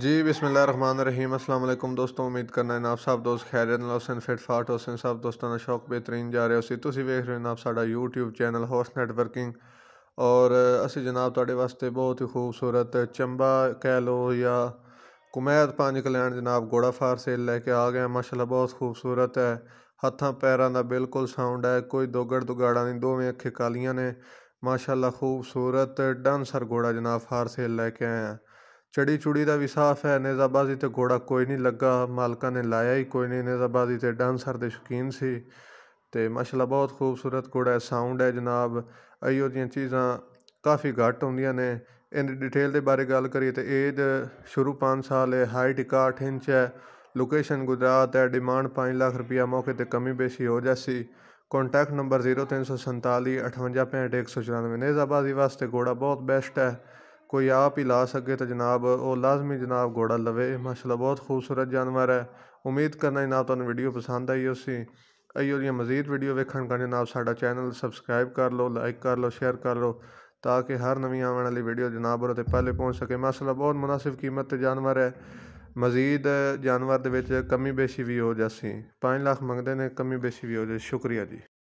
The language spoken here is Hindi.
जी रहीम असलम दोस्तों उम्मीद करना है नाब साहब दोस्त खैर फिट फिटफाट हसन साहब दोस्तों का शौक बेहतरीन जा रहे हो तुम वेख रहे हो जनाब सा यूट्यूब चैनल होस नैटवर्किंग और असं जनाब ते वास्ते बहुत ही खूबसूरत चंबा कह लो या कुमैद पांच कल्याण जनाब घोड़ा फार सेल लैके आ गया माशाला बहुत खूबसूरत है हाथों पैरों का बिल्कुल साउंड है कोई दोगड़ दुगाड़ा नहीं दोवें अखें कालिया ने माशाला खूबसूरत डन सर घोड़ा जनाब फार सेल लैके आए हैं ਚੜੀ ਚੁੜੀ ਦਾ ਵੀ ਸਾਫ ਹੈ ਨੇਜ਼ਾਬਾਜ਼ੀ ਤੇ ਘੋੜਾ ਕੋਈ ਨਹੀਂ ਲੱਗਾ ਮਾਲਕਾਂ ਨੇ ਲਾਇਆ ਹੀ ਕੋਈ ਨਹੀਂ ਨੇਜ਼ਾਬਾਜ਼ੀ ਤੇ ਡਾਂਸਰ ਦੇ ਸ਼ੌਕੀਨ ਸੀ ਤੇ ਮਾਸ਼ਾਅੱਲਾ ਬਹੁਤ ਖੂਬਸੂਰਤ ਘੋੜਾ ਹੈ ਸਾਊਂਡ ਹੈ ਜਨਾਬ ਅਈਓ ਦੀਆਂ ਚੀਜ਼ਾਂ ਕਾਫੀ ਘੱਟ ਹੁੰਦੀਆਂ ਨੇ ਇਹਦੀ ਡਿਟੇਲ ਦੇ ਬਾਰੇ ਗੱਲ ਕਰੀਏ ਤੇ ਏਜ ਸ਼ੁਰੂ 5 ਸਾਲ ਹੈ ਹਾਈਟ 61 ਇੰਚ ਹੈ लोकेशन गुजरात है डिमांड पाँच लाख रुपया मौके पर कमी बेशी हो जासी कॉन्टैक्ट नंबर जीरो तीन सौ संताली अठवंजा पैंठ एक सौ चौरानवे नेजाबाजी वास्ते घोड़ा बहुत बेस्ट है कोई आप ही ला सके तो जनाब वो लाजमी जनाब घोड़ा लवे माशाला बहुत खूबसूरत जानवर है उम्मीद करना जनाब तुम वीडियो पसंद आई उसी अयो मजीद वीडियो वेखन का जनाब साडा चैनल सबसक्राइब कर लो लाइक कर लो शेयर कर लो ताकि हर नवी आने वाली वीडियो जनाब और पहले पहुँच सके माशाला बहुत मुनासिब कीमत जानवर है मजीद जानवर के कमी बेशी भी हो जासी पाँच लाख मंगते हैं कमी बेशी भी हो जाए शुक्रिया जी